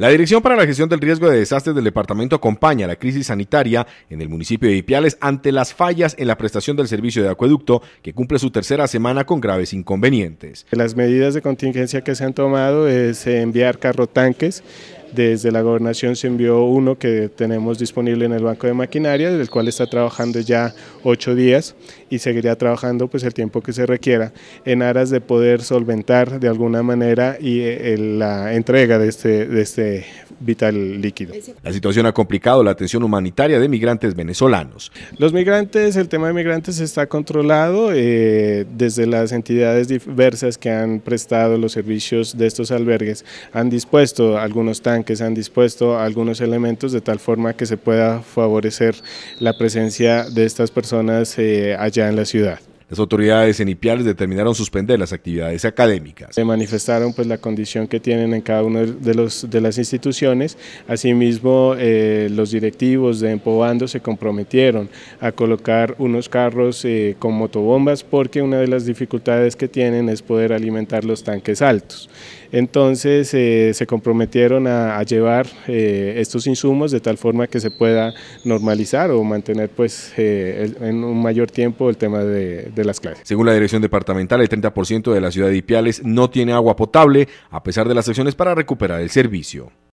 La Dirección para la Gestión del Riesgo de Desastres del Departamento acompaña la crisis sanitaria en el municipio de Ipiales ante las fallas en la prestación del servicio de acueducto, que cumple su tercera semana con graves inconvenientes. Las medidas de contingencia que se han tomado es enviar carro tanques. Desde la gobernación se envió uno que tenemos disponible en el Banco de Maquinaria, del cual está trabajando ya ocho días y seguirá trabajando pues el tiempo que se requiera en aras de poder solventar de alguna manera y, eh, la entrega de este, de este vital líquido. La situación ha complicado la atención humanitaria de migrantes venezolanos. Los migrantes, el tema de migrantes está controlado eh, desde las entidades diversas que han prestado los servicios de estos albergues. Han dispuesto algunos tanques, han dispuesto algunos elementos de tal forma que se pueda favorecer la presencia de estas personas eh, allá en la ciudad. Las autoridades en Ipiales determinaron suspender las actividades académicas. Se manifestaron pues la condición que tienen en cada una de, los, de las instituciones. Asimismo, eh, los directivos de Empobando se comprometieron a colocar unos carros eh, con motobombas porque una de las dificultades que tienen es poder alimentar los tanques altos. Entonces eh, se comprometieron a, llevar estos insumos de tal forma que se pueda normalizar o mantener pues en un mayor tiempo el tema de las Según la dirección departamental, el 30% de la ciudad de Ipiales no tiene agua potable, a pesar de las acciones para recuperar el servicio.